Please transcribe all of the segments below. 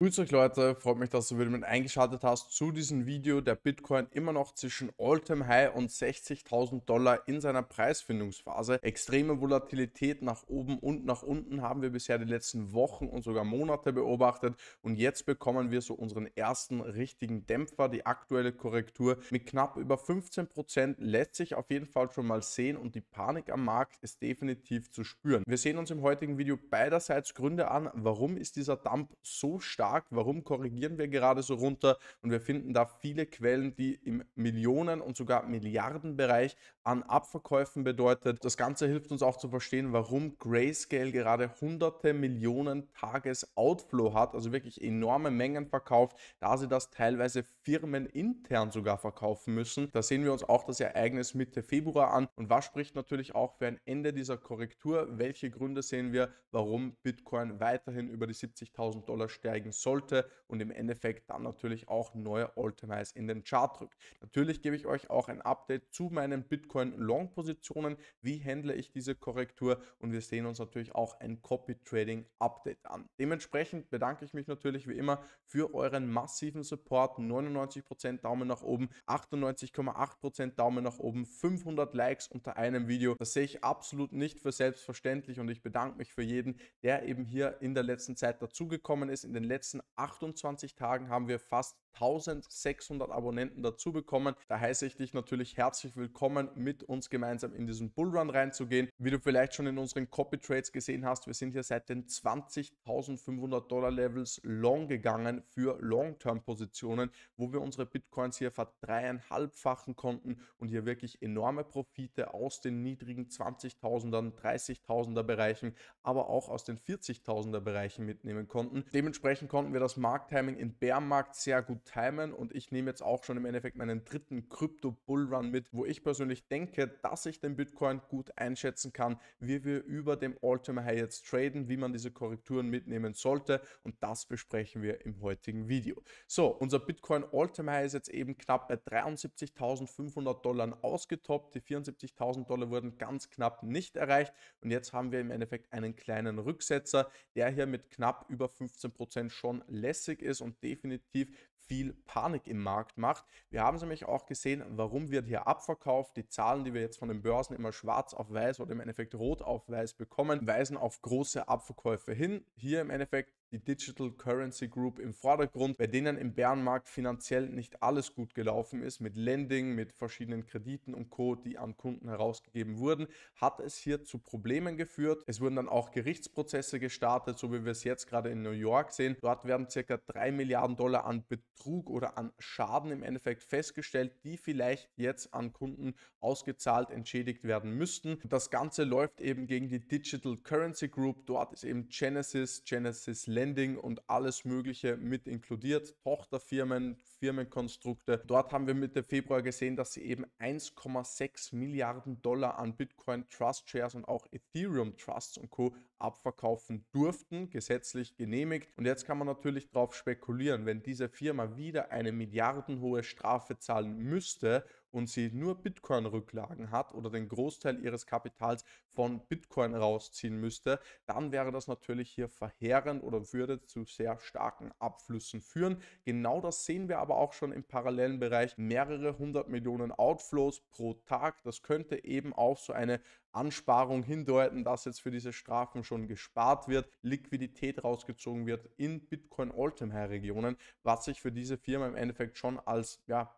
Grüß euch Leute, freut mich, dass du wieder mit eingeschaltet hast zu diesem Video. Der Bitcoin immer noch zwischen All-Time High und 60.000 Dollar in seiner Preisfindungsphase. Extreme Volatilität nach oben und nach unten haben wir bisher die letzten Wochen und sogar Monate beobachtet. Und jetzt bekommen wir so unseren ersten richtigen Dämpfer, die aktuelle Korrektur. Mit knapp über 15% Prozent lässt sich auf jeden Fall schon mal sehen und die Panik am Markt ist definitiv zu spüren. Wir sehen uns im heutigen Video beiderseits Gründe an, warum ist dieser Dump so stark stark, warum korrigieren wir gerade so runter und wir finden da viele Quellen, die im Millionen- und sogar Milliardenbereich an Abverkäufen bedeutet. Das Ganze hilft uns auch zu verstehen, warum Grayscale gerade hunderte Millionen Tages Outflow hat, also wirklich enorme Mengen verkauft, da sie das teilweise firmenintern sogar verkaufen müssen. Da sehen wir uns auch das Ereignis Mitte Februar an und was spricht natürlich auch für ein Ende dieser Korrektur. Welche Gründe sehen wir, warum Bitcoin weiterhin über die 70.000 Dollar steigen sollte und im Endeffekt dann natürlich auch neue all in den Chart drückt. Natürlich gebe ich euch auch ein Update zu meinem Bitcoin Bitcoin-Long-Positionen. Wie handle ich diese Korrektur? Und wir sehen uns natürlich auch ein Copy-Trading-Update an. Dementsprechend bedanke ich mich natürlich wie immer für euren massiven Support. 99% Daumen nach oben, 98,8% Daumen nach oben, 500 Likes unter einem Video. Das sehe ich absolut nicht für selbstverständlich und ich bedanke mich für jeden, der eben hier in der letzten Zeit dazugekommen ist. In den letzten 28 Tagen haben wir fast 1600 Abonnenten dazu bekommen. Da heiße ich dich natürlich herzlich willkommen mit mit uns gemeinsam in diesen Bullrun reinzugehen. Wie du vielleicht schon in unseren Copy Trades gesehen hast, wir sind hier seit den 20.500 Dollar Levels long gegangen für Long-Term-Positionen, wo wir unsere Bitcoins hier verdreieinhalbfachen konnten und hier wirklich enorme Profite aus den niedrigen 20.000er, 30.000er Bereichen, aber auch aus den 40.000er Bereichen mitnehmen konnten. Dementsprechend konnten wir das Markttiming im Bärmarkt sehr gut timen und ich nehme jetzt auch schon im Endeffekt meinen dritten Krypto-Bullrun mit, wo ich persönlich denke, dass ich den Bitcoin gut einschätzen kann, wie wir über dem all High jetzt traden, wie man diese Korrekturen mitnehmen sollte und das besprechen wir im heutigen Video. So, unser Bitcoin all High ist jetzt eben knapp bei 73.500 Dollar ausgetoppt. Die 74.000 Dollar wurden ganz knapp nicht erreicht und jetzt haben wir im Endeffekt einen kleinen Rücksetzer, der hier mit knapp über 15% Prozent schon lässig ist und definitiv viel Panik im Markt macht. Wir haben es nämlich auch gesehen, warum wird hier abverkauft. Die Zahlen, die wir jetzt von den Börsen immer schwarz auf weiß oder im Endeffekt rot auf weiß bekommen, weisen auf große Abverkäufe hin. Hier im Endeffekt die Digital Currency Group im Vordergrund, bei denen im Bärenmarkt finanziell nicht alles gut gelaufen ist, mit Lending, mit verschiedenen Krediten und Co., die an Kunden herausgegeben wurden, hat es hier zu Problemen geführt. Es wurden dann auch Gerichtsprozesse gestartet, so wie wir es jetzt gerade in New York sehen. Dort werden circa 3 Milliarden Dollar an Betrug oder an Schaden im Endeffekt festgestellt, die vielleicht jetzt an Kunden ausgezahlt, entschädigt werden müssten. Das Ganze läuft eben gegen die Digital Currency Group. Dort ist eben Genesis, Genesis Landing und alles Mögliche mit inkludiert. Tochterfirmen, Firmenkonstrukte. Dort haben wir Mitte Februar gesehen, dass sie eben 1,6 Milliarden Dollar an Bitcoin Trust Shares und auch Ethereum Trusts und Co. abverkaufen durften, gesetzlich genehmigt. Und jetzt kann man natürlich darauf spekulieren, wenn diese Firma wieder eine milliardenhohe Strafe zahlen müsste, und sie nur Bitcoin-Rücklagen hat oder den Großteil ihres Kapitals von Bitcoin rausziehen müsste, dann wäre das natürlich hier verheerend oder würde zu sehr starken Abflüssen führen. Genau das sehen wir aber auch schon im parallelen Bereich. Mehrere hundert Millionen Outflows pro Tag. Das könnte eben auch so eine Ansparung hindeuten, dass jetzt für diese Strafen schon gespart wird, Liquidität rausgezogen wird in Bitcoin all regionen was sich für diese Firma im Endeffekt schon als ja,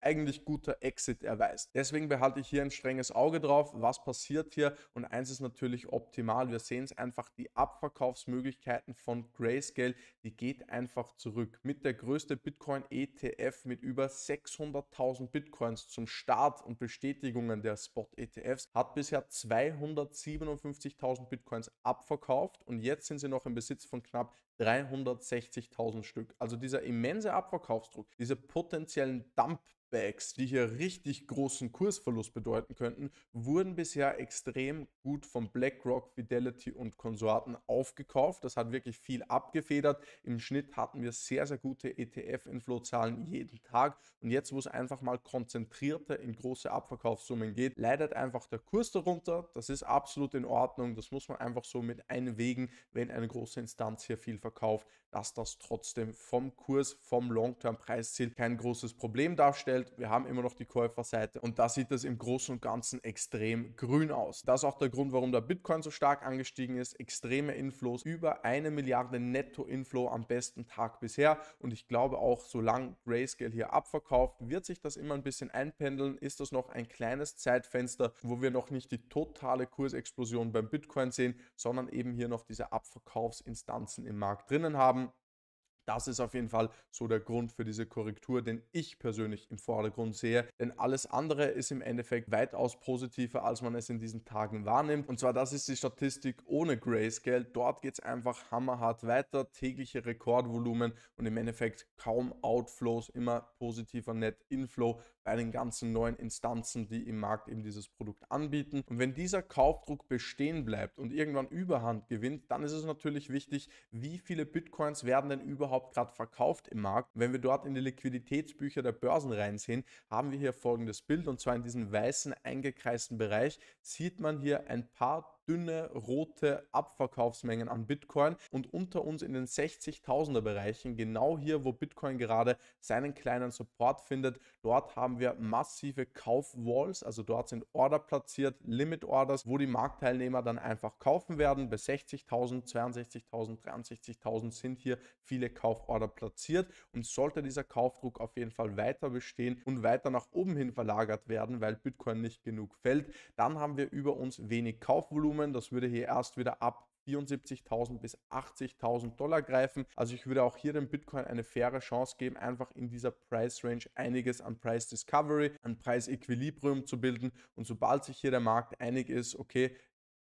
eigentlich guter Exit erweist. Deswegen behalte ich hier ein strenges Auge drauf, was passiert hier und eins ist natürlich optimal. Wir sehen es einfach, die Abverkaufsmöglichkeiten von Grayscale, die geht einfach zurück. Mit der größte Bitcoin ETF mit über 600.000 Bitcoins zum Start und Bestätigungen der Spot ETFs hat bisher 257.000 Bitcoins abverkauft und jetzt sind sie noch im Besitz von knapp 360.000 Stück. Also dieser immense Abverkaufsdruck, diese potenziellen Dump Setbacks, die hier richtig großen Kursverlust bedeuten könnten, wurden bisher extrem gut von BlackRock, Fidelity und Konsorten aufgekauft. Das hat wirklich viel abgefedert. Im Schnitt hatten wir sehr, sehr gute ETF-Inflow-Zahlen jeden Tag. Und jetzt, wo es einfach mal konzentrierter in große Abverkaufssummen geht, leidet einfach der Kurs darunter. Das ist absolut in Ordnung. Das muss man einfach so mit einwegen, wenn eine große Instanz hier viel verkauft dass das trotzdem vom Kurs, vom Long-Term-Preisziel kein großes Problem darstellt. Wir haben immer noch die Käuferseite und da sieht es im Großen und Ganzen extrem grün aus. Das ist auch der Grund, warum der Bitcoin so stark angestiegen ist. Extreme Inflows, über eine Milliarde Netto-Inflow am besten Tag bisher und ich glaube auch, solange Grayscale hier abverkauft, wird sich das immer ein bisschen einpendeln. Ist das noch ein kleines Zeitfenster, wo wir noch nicht die totale Kursexplosion beim Bitcoin sehen, sondern eben hier noch diese Abverkaufsinstanzen im Markt drinnen haben. Das ist auf jeden Fall so der Grund für diese Korrektur, den ich persönlich im Vordergrund sehe. Denn alles andere ist im Endeffekt weitaus positiver, als man es in diesen Tagen wahrnimmt. Und zwar das ist die Statistik ohne Grayscale. Dort geht es einfach hammerhart weiter, tägliche Rekordvolumen und im Endeffekt kaum Outflows, immer positiver Net Inflow bei den ganzen neuen Instanzen, die im Markt eben dieses Produkt anbieten. Und wenn dieser Kaufdruck bestehen bleibt und irgendwann Überhand gewinnt, dann ist es natürlich wichtig, wie viele Bitcoins werden denn überhaupt überhaupt gerade verkauft im Markt. Wenn wir dort in die Liquiditätsbücher der Börsen reinsehen, haben wir hier folgendes Bild und zwar in diesem weißen eingekreisten Bereich sieht man hier ein paar dünne rote Abverkaufsmengen an Bitcoin und unter uns in den 60.000er Bereichen, genau hier, wo Bitcoin gerade seinen kleinen Support findet. Dort haben wir massive Kaufwalls, also dort sind Order platziert, Limit Orders, wo die Marktteilnehmer dann einfach kaufen werden. Bei 60.000, 62.000, 63.000 sind hier viele Kauforder platziert und sollte dieser Kaufdruck auf jeden Fall weiter bestehen und weiter nach oben hin verlagert werden, weil Bitcoin nicht genug fällt, dann haben wir über uns wenig Kaufvolumen Summen. Das würde hier erst wieder ab 74.000 bis 80.000 Dollar greifen. Also ich würde auch hier dem Bitcoin eine faire Chance geben, einfach in dieser Price Range einiges an Price Discovery, an Preisequilibrium zu bilden. Und sobald sich hier der Markt einig ist, okay,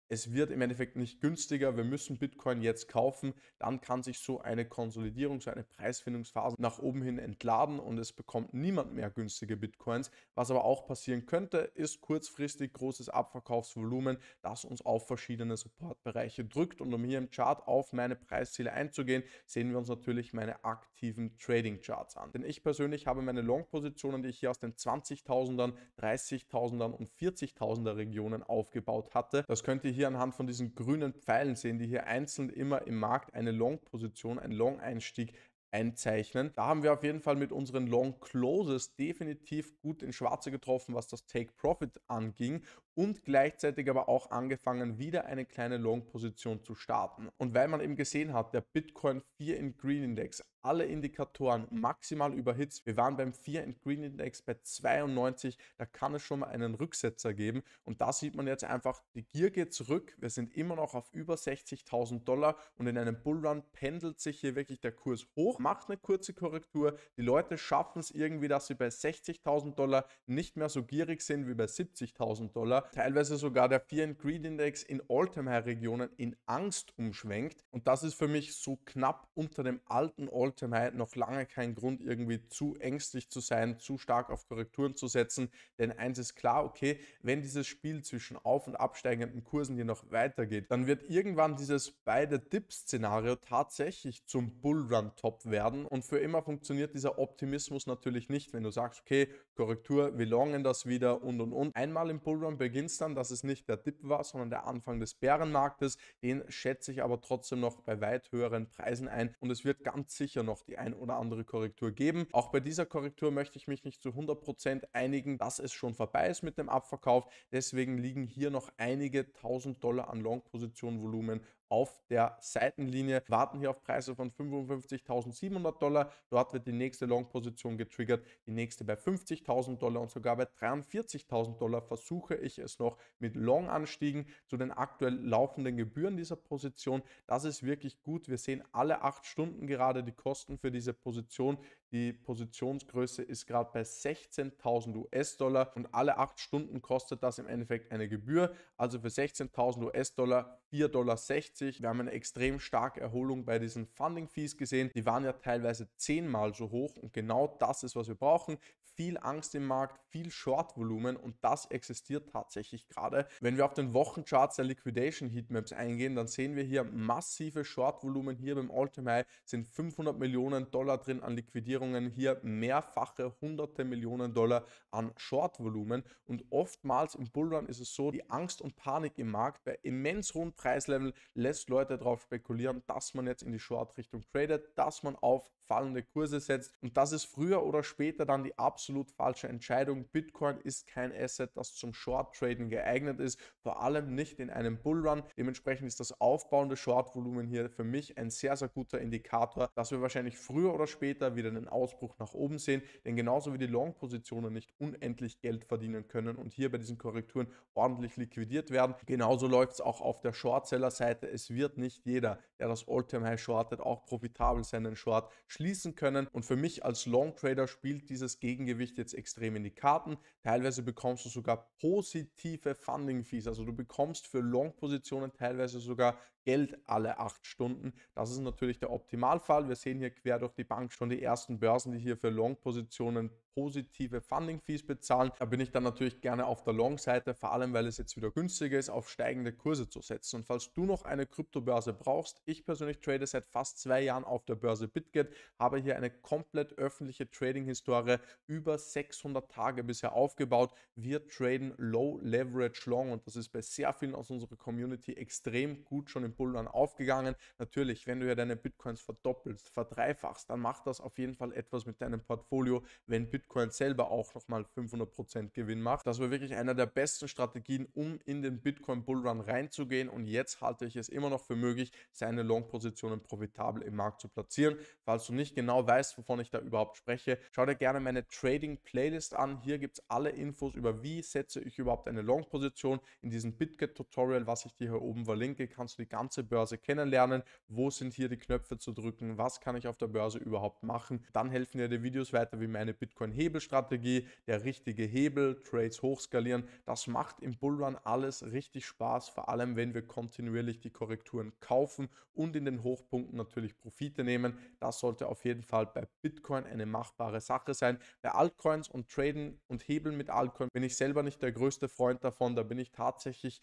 es wird im Endeffekt nicht günstiger, wir müssen Bitcoin jetzt kaufen, dann kann sich so eine Konsolidierung, so eine Preisfindungsphase nach oben hin entladen und es bekommt niemand mehr günstige Bitcoins. Was aber auch passieren könnte, ist kurzfristig großes Abverkaufsvolumen, das uns auf verschiedene Supportbereiche drückt. Und um hier im Chart auf meine Preisziele einzugehen, sehen wir uns natürlich meine aktiven Trading-Charts an. Denn ich persönlich habe meine Long-Positionen, die ich hier aus den 20.000ern, 30.000ern und 40.000er Regionen aufgebaut hatte. Das könnte ihr hier anhand von diesen grünen Pfeilen sehen, die hier einzeln immer im Markt eine Long-Position, ein Long-Einstieg einzeichnen. Da haben wir auf jeden Fall mit unseren Long Closes definitiv gut in Schwarze getroffen, was das Take Profit anging und gleichzeitig aber auch angefangen, wieder eine kleine Long-Position zu starten. Und weil man eben gesehen hat, der Bitcoin 4 in Green Index, alle Indikatoren maximal überhitzt. Wir waren beim 4 in Green Index bei 92, da kann es schon mal einen Rücksetzer geben. Und da sieht man jetzt einfach, die Gier geht zurück. Wir sind immer noch auf über 60.000 Dollar und in einem Bullrun pendelt sich hier wirklich der Kurs hoch, macht eine kurze Korrektur. Die Leute schaffen es irgendwie, dass sie bei 60.000 Dollar nicht mehr so gierig sind wie bei 70.000 Dollar teilweise sogar der Fear and Greed Index in All-Time-High-Regionen in Angst umschwenkt. Und das ist für mich so knapp unter dem alten All-Time-High noch lange kein Grund, irgendwie zu ängstlich zu sein, zu stark auf Korrekturen zu setzen. Denn eins ist klar, okay, wenn dieses Spiel zwischen auf- und absteigenden Kursen hier noch weitergeht, dann wird irgendwann dieses beide dip szenario tatsächlich zum Bullrun-Top werden. Und für immer funktioniert dieser Optimismus natürlich nicht, wenn du sagst, okay, Korrektur, wir longen das wieder und und und. Einmal im Bullrun beginnt Begins dann, dass es nicht der Dip war, sondern der Anfang des Bärenmarktes. Den schätze ich aber trotzdem noch bei weit höheren Preisen ein und es wird ganz sicher noch die ein oder andere Korrektur geben. Auch bei dieser Korrektur möchte ich mich nicht zu 100% einigen, dass es schon vorbei ist mit dem Abverkauf. Deswegen liegen hier noch einige 1000 Dollar an Long-Position-Volumen auf der Seitenlinie, warten hier auf Preise von 55.700 Dollar. Dort wird die nächste Long-Position getriggert, die nächste bei 50.000 Dollar und sogar bei 43.000 Dollar versuche ich es noch mit Long-Anstiegen zu den aktuell laufenden Gebühren dieser Position. Das ist wirklich gut. Wir sehen alle acht Stunden gerade die Kosten für diese Position, die Positionsgröße ist gerade bei 16.000 US-Dollar und alle 8 Stunden kostet das im Endeffekt eine Gebühr. Also für 16.000 US-Dollar 4,60 Dollar. Wir haben eine extrem starke Erholung bei diesen Funding-Fees gesehen. Die waren ja teilweise zehnmal so hoch und genau das ist, was wir brauchen viel Angst im Markt, viel Short-Volumen und das existiert tatsächlich gerade. Wenn wir auf den Wochencharts der Liquidation Heatmaps eingehen, dann sehen wir hier massive Short-Volumen. Hier beim Ultimate high sind 500 Millionen Dollar drin an Liquidierungen, hier mehrfache hunderte Millionen Dollar an Short-Volumen und oftmals im Bullrun ist es so, die Angst und Panik im Markt bei immens hohen Preislevel lässt Leute darauf spekulieren, dass man jetzt in die Short-Richtung tradet, dass man auf fallende Kurse setzt. Und das ist früher oder später dann die absolut falsche Entscheidung. Bitcoin ist kein Asset, das zum Short Trading geeignet ist, vor allem nicht in einem Bullrun. Dementsprechend ist das aufbauende Short-Volumen hier für mich ein sehr, sehr guter Indikator, dass wir wahrscheinlich früher oder später wieder einen Ausbruch nach oben sehen, denn genauso wie die Long-Positionen nicht unendlich Geld verdienen können und hier bei diesen Korrekturen ordentlich liquidiert werden, genauso läuft es auch auf der Short-Seller-Seite. Es wird nicht jeder, der das All-Time-High shortet, auch profitabel seinen Short schließen können. Und für mich als Long Trader spielt dieses Gegengewicht jetzt extrem in die Karten. Teilweise bekommst du sogar positive Funding Fees. Also du bekommst für Long Positionen teilweise sogar Geld alle acht Stunden. Das ist natürlich der Optimalfall. Wir sehen hier quer durch die Bank schon die ersten Börsen, die hier für Long-Positionen positive Funding-Fees bezahlen. Da bin ich dann natürlich gerne auf der Long-Seite, vor allem weil es jetzt wieder günstiger ist, auf steigende Kurse zu setzen. Und falls du noch eine Kryptobörse brauchst, ich persönlich trade seit fast zwei Jahren auf der Börse BitGet, habe hier eine komplett öffentliche Trading-Historie über 600 Tage bisher aufgebaut. Wir traden Low Leverage Long und das ist bei sehr vielen aus unserer Community extrem gut schon im dem Bullrun aufgegangen. Natürlich, wenn du ja deine Bitcoins verdoppelst, verdreifachst, dann macht das auf jeden Fall etwas mit deinem Portfolio, wenn Bitcoin selber auch nochmal 500% Gewinn macht. Das war wirklich einer der besten Strategien, um in den Bitcoin Bullrun reinzugehen und jetzt halte ich es immer noch für möglich, seine Long-Positionen profitabel im Markt zu platzieren. Falls du nicht genau weißt, wovon ich da überhaupt spreche, schau dir gerne meine Trading-Playlist an. Hier gibt es alle Infos über, wie setze ich überhaupt eine Long-Position. In diesem BitGet-Tutorial, was ich dir hier oben verlinke, kannst du die ganze ganze Börse kennenlernen. Wo sind hier die Knöpfe zu drücken? Was kann ich auf der Börse überhaupt machen? Dann helfen dir die Videos weiter wie meine Bitcoin-Hebelstrategie, der richtige Hebel, Trades hochskalieren. Das macht im Bullrun alles richtig Spaß, vor allem wenn wir kontinuierlich die Korrekturen kaufen und in den Hochpunkten natürlich Profite nehmen. Das sollte auf jeden Fall bei Bitcoin eine machbare Sache sein. Bei Altcoins und Traden und Hebeln mit Altcoin bin ich selber nicht der größte Freund davon. Da bin ich tatsächlich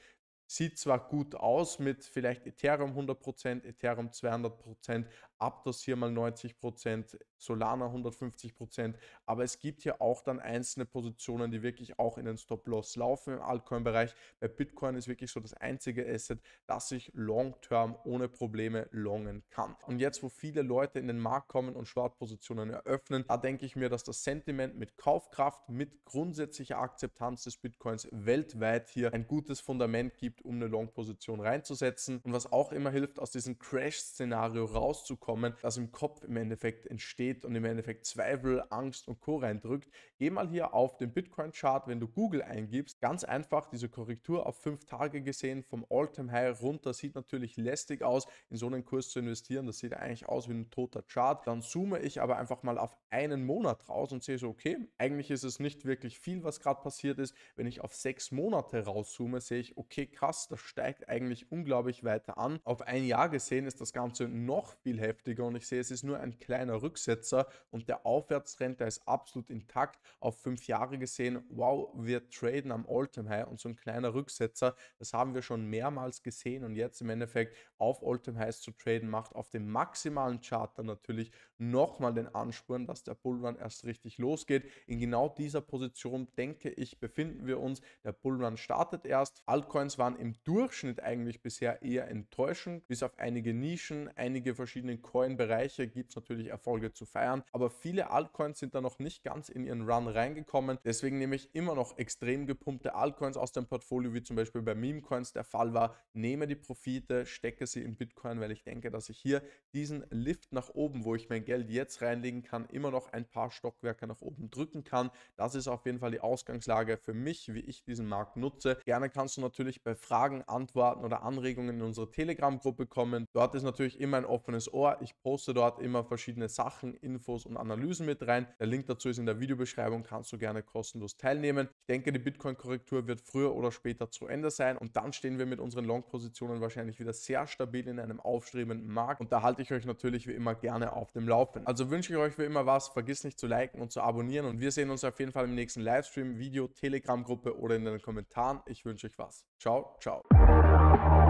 sieht zwar gut aus mit vielleicht Ethereum 100%, Ethereum 200%, Aptos hier mal 90%, Solana 150%, aber es gibt hier auch dann einzelne Positionen, die wirklich auch in den Stop-Loss laufen im Altcoin-Bereich. Bei Bitcoin ist wirklich so das einzige Asset, das ich long-term ohne Probleme longen kann. Und jetzt, wo viele Leute in den Markt kommen und Short-Positionen eröffnen, da denke ich mir, dass das Sentiment mit Kaufkraft, mit grundsätzlicher Akzeptanz des Bitcoins weltweit hier ein gutes Fundament gibt um eine Long-Position reinzusetzen. Und was auch immer hilft, aus diesem Crash-Szenario rauszukommen, das im Kopf im Endeffekt entsteht und im Endeffekt Zweifel, Angst und Co. reindrückt. Geh mal hier auf den Bitcoin-Chart, wenn du Google eingibst. Ganz einfach diese Korrektur auf fünf Tage gesehen, vom All-Time-High runter, sieht natürlich lästig aus, in so einen Kurs zu investieren. Das sieht eigentlich aus wie ein toter Chart. Dann zoome ich aber einfach mal auf einen Monat raus und sehe so, okay, eigentlich ist es nicht wirklich viel, was gerade passiert ist. Wenn ich auf sechs Monate rauszoome, sehe ich, okay, krass, Pass, das steigt eigentlich unglaublich weiter an. Auf ein Jahr gesehen ist das Ganze noch viel heftiger und ich sehe, es ist nur ein kleiner Rücksetzer und der Aufwärtstrend, der ist absolut intakt. Auf fünf Jahre gesehen, wow, wir traden am all high und so ein kleiner Rücksetzer, das haben wir schon mehrmals gesehen und jetzt im Endeffekt auf all highs zu traden, macht auf dem maximalen Chart dann natürlich nochmal den Anspuren, dass der Bullrun erst richtig losgeht. In genau dieser Position, denke ich, befinden wir uns. Der Bullrun startet erst. Altcoins waren im Durchschnitt eigentlich bisher eher enttäuschend. Bis auf einige Nischen, einige verschiedene Coin-Bereiche gibt es natürlich Erfolge zu feiern. Aber viele Altcoins sind da noch nicht ganz in ihren Run reingekommen. Deswegen nehme ich immer noch extrem gepumpte Altcoins aus dem Portfolio, wie zum Beispiel bei Meme-Coins der Fall war. Nehme die Profite, stecke sie in Bitcoin, weil ich denke, dass ich hier diesen Lift nach oben, wo ich mein Geld jetzt reinlegen kann, immer noch ein paar Stockwerke nach oben drücken kann. Das ist auf jeden Fall die Ausgangslage für mich, wie ich diesen Markt nutze. Gerne kannst du natürlich bei Fragen, Antworten oder Anregungen in unsere Telegram-Gruppe kommen. Dort ist natürlich immer ein offenes Ohr. Ich poste dort immer verschiedene Sachen, Infos und Analysen mit rein. Der Link dazu ist in der Videobeschreibung, kannst du gerne kostenlos teilnehmen. Ich denke, die Bitcoin-Korrektur wird früher oder später zu Ende sein und dann stehen wir mit unseren Long-Positionen wahrscheinlich wieder sehr stabil in einem aufstrebenden Markt und da halte ich euch natürlich wie immer gerne auf dem Laufen. Also wünsche ich euch wie immer was, vergiss nicht zu liken und zu abonnieren und wir sehen uns auf jeden Fall im nächsten Livestream, Video, Telegram-Gruppe oder in den Kommentaren. Ich wünsche euch was. Ciao. Ciao.